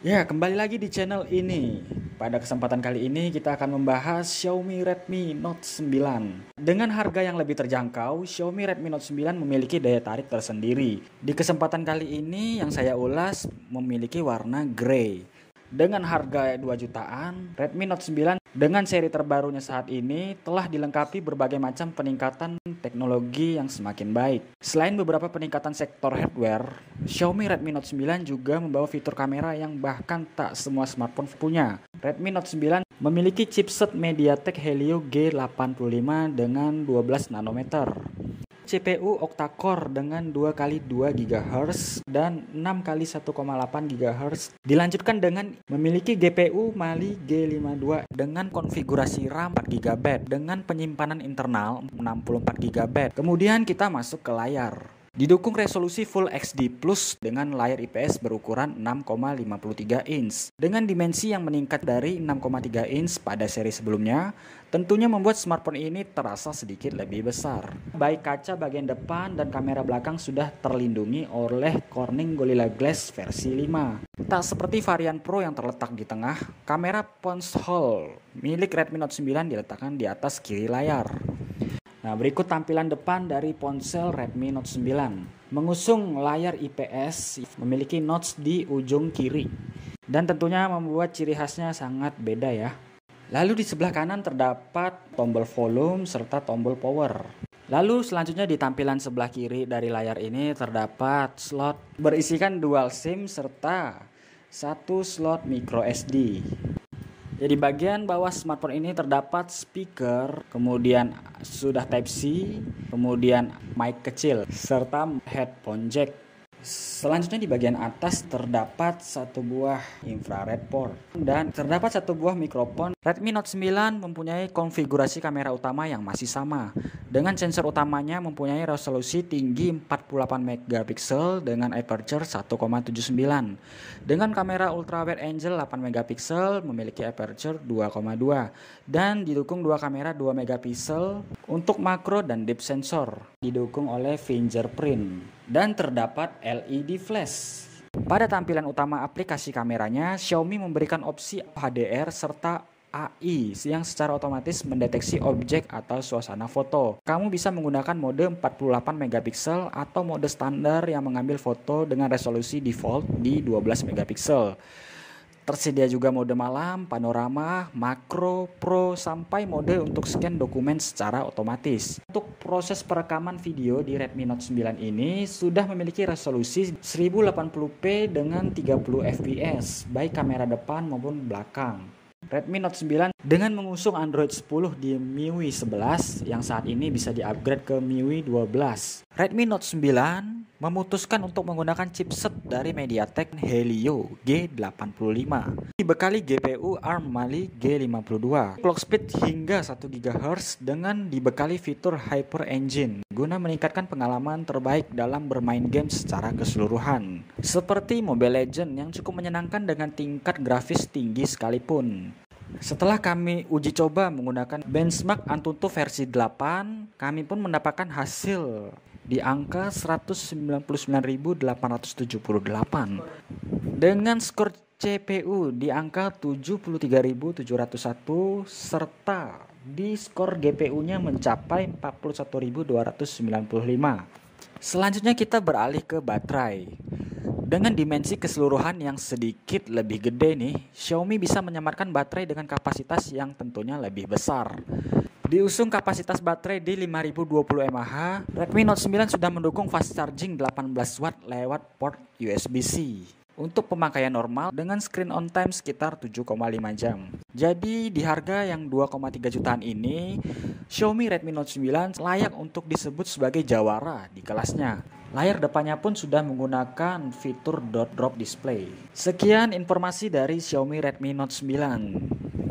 Ya, kembali lagi di channel ini. Pada kesempatan kali ini kita akan membahas Xiaomi Redmi Note 9. Dengan harga yang lebih terjangkau, Xiaomi Redmi Note 9 memiliki daya tarik tersendiri. Di kesempatan kali ini yang saya ulas memiliki warna grey dengan harga 2 jutaan, Redmi Note 9 dengan seri terbarunya saat ini telah dilengkapi berbagai macam peningkatan teknologi yang semakin baik. Selain beberapa peningkatan sektor hardware, Xiaomi Redmi Note 9 juga membawa fitur kamera yang bahkan tak semua smartphone punya. Redmi Note 9 memiliki chipset MediaTek Helio G85 dengan 12 nanometer. CPU octa-core dengan 2 kali 2 GHz dan 6 kali 18 GHz. Dilanjutkan dengan memiliki GPU Mali G52 dengan konfigurasi RAM 4 GB dengan penyimpanan internal 64 GB. Kemudian kita masuk ke layar. Didukung resolusi Full HD Plus dengan layar IPS berukuran 6,53 inch dengan dimensi yang meningkat dari 6,3 inch pada seri sebelumnya, tentunya membuat smartphone ini terasa sedikit lebih besar. Baik kaca bagian depan dan kamera belakang sudah terlindungi oleh Corning Gorilla Glass versi 5. Tak seperti varian Pro yang terletak di tengah, kamera punch hole milik Redmi Note 9 diletakkan di atas kiri layar. Nah, berikut tampilan depan dari ponsel Redmi Note 9. Mengusung layar IPS, memiliki notch di ujung kiri. Dan tentunya membuat ciri khasnya sangat beda ya. Lalu di sebelah kanan terdapat tombol volume serta tombol power. Lalu selanjutnya di tampilan sebelah kiri dari layar ini terdapat slot berisikan dual SIM serta satu slot micro SD. Jadi ya, bagian bawah smartphone ini terdapat speaker, kemudian sudah Type C, kemudian mic kecil serta headphone jack. Selanjutnya di bagian atas terdapat satu buah infrared port dan terdapat satu buah mikrofon. Redmi Note 9 mempunyai konfigurasi kamera utama yang masih sama dengan sensor utamanya mempunyai resolusi tinggi 48 megapiksel dengan aperture 1,79. Dengan kamera ultrawide angel angle 8 megapiksel memiliki aperture 2,2 dan didukung dua kamera 2 megapiksel untuk makro dan deep sensor didukung oleh fingerprint dan terdapat LED flash. Pada tampilan utama aplikasi kameranya, Xiaomi memberikan opsi HDR serta AI yang secara otomatis mendeteksi objek atau suasana foto. Kamu bisa menggunakan mode 48 megapiksel atau mode standar yang mengambil foto dengan resolusi default di 12 megapiksel. Tersedia juga mode malam, panorama, makro, pro, sampai mode untuk scan dokumen secara otomatis. Untuk proses perekaman video di Redmi Note 9 ini sudah memiliki resolusi 1080p dengan 30 fps, baik kamera depan maupun belakang. Redmi Note 9 dengan mengusung Android 10 di MIUI 11 yang saat ini bisa diupgrade ke MIUI 12. Redmi Note 9 memutuskan untuk menggunakan chipset dari MediaTek Helio G85 dibekali GPU ARM Mali G52 clock speed hingga 1 GHz dengan dibekali fitur Hyper Engine guna meningkatkan pengalaman terbaik dalam bermain game secara keseluruhan seperti Mobile Legends yang cukup menyenangkan dengan tingkat grafis tinggi sekalipun setelah kami uji coba menggunakan benchmark Antutu versi 8, kami pun mendapatkan hasil di angka 199.878 dengan skor CPU di angka 73.701 serta di skor GPU-nya mencapai 41.295. Selanjutnya kita beralih ke baterai. Dengan dimensi keseluruhan yang sedikit lebih gede nih, Xiaomi bisa menyamarkan baterai dengan kapasitas yang tentunya lebih besar. Diusung kapasitas baterai di 5020 mAh, Redmi Note 9 sudah mendukung fast charging 18 watt lewat port USB-C untuk pemakaian normal dengan screen on time sekitar 7,5 jam. Jadi di harga yang 2,3 jutaan ini, Xiaomi Redmi Note 9 layak untuk disebut sebagai jawara di kelasnya. Layar depannya pun sudah menggunakan fitur dot drop display. Sekian informasi dari Xiaomi Redmi Note 9.